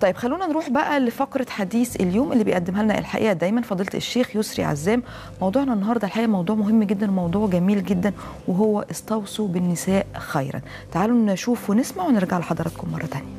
طيب خلونا نروح بقى لفقره حديث اليوم اللي بيقدمها لنا الحقيقه دايما فضيله الشيخ يسري عزام موضوعنا النهارده الحقيقه موضوع مهم جدا وموضوع جميل جدا وهو استوصوا بالنساء خيرا تعالوا نشوف ونسمع ونرجع لحضراتكم مره تانية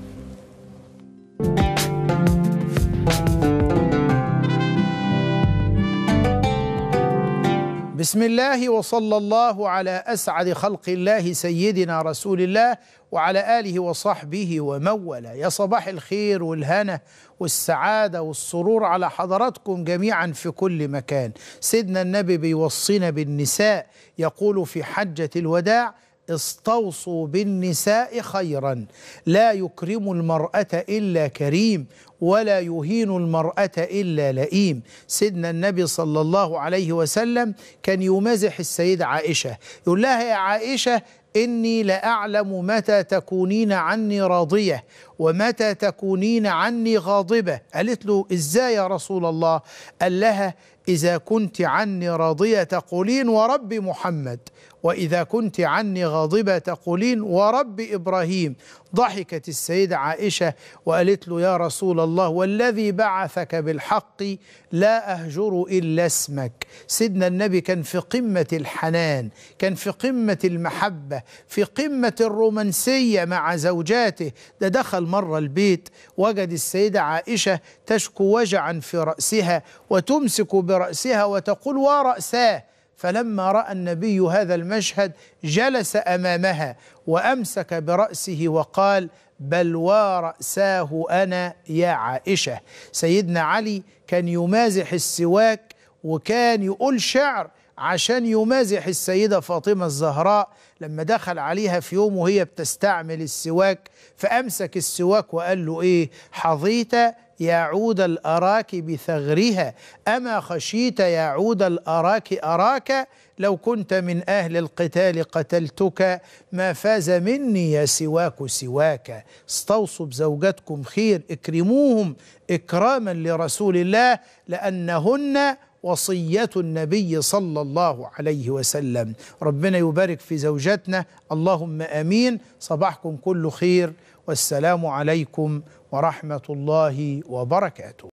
بسم الله وصلى الله على أسعد خلق الله سيدنا رسول الله وعلى آله وصحبه ومولا يا صباح الخير والهنا والسعادة والسرور على حضراتكم جميعا في كل مكان سيدنا النبي بيوصينا بالنساء يقول في حجة الوداع استوصوا بالنساء خيرا لا يكرم المرأة إلا كريم ولا يهين المرأة إلا لئيم سيدنا النبي صلى الله عليه وسلم كان يمازح السيدة عائشة يقول لها يا عائشة إني لأعلم متى تكونين عني راضية ومتى تكونين عني غاضبة قالت له إزاي يا رسول الله قال لها إذا كنت عني راضية تقولين ورب محمد وإذا كنت عني غاضبة تقولين ورب إبراهيم ضحكت السيدة عائشة وقالت له يا رسول الله والذي بعثك بالحق لا أهجر إلا اسمك سيدنا النبي كان في قمة الحنان كان في قمة المحبة في قمة الرومانسية مع زوجاته ده دخل مرة البيت وجد السيدة عائشة تشكو وجعا في رأسها وتمسك برأسها وتقول ورأساه فلما راى النبي هذا المشهد جلس امامها وامسك براسه وقال بل وراساه انا يا عائشه سيدنا علي كان يمازح السواك وكان يقول شعر عشان يمازح السيدة فاطمة الزهراء لما دخل عليها في يوم وهي بتستعمل السواك فأمسك السواك وقال له إيه حظيت يا عود الأراك بثغرها أما خشيت يا عود الأراك أراك لو كنت من أهل القتال قتلتك ما فاز مني يا سواك سواك استوصوا بزوجاتكم خير اكرموهم إكراما لرسول الله لأنهن وصية النبي صلى الله عليه وسلم ربنا يبارك في زوجاتنا اللهم أمين صباحكم كل خير والسلام عليكم ورحمة الله وبركاته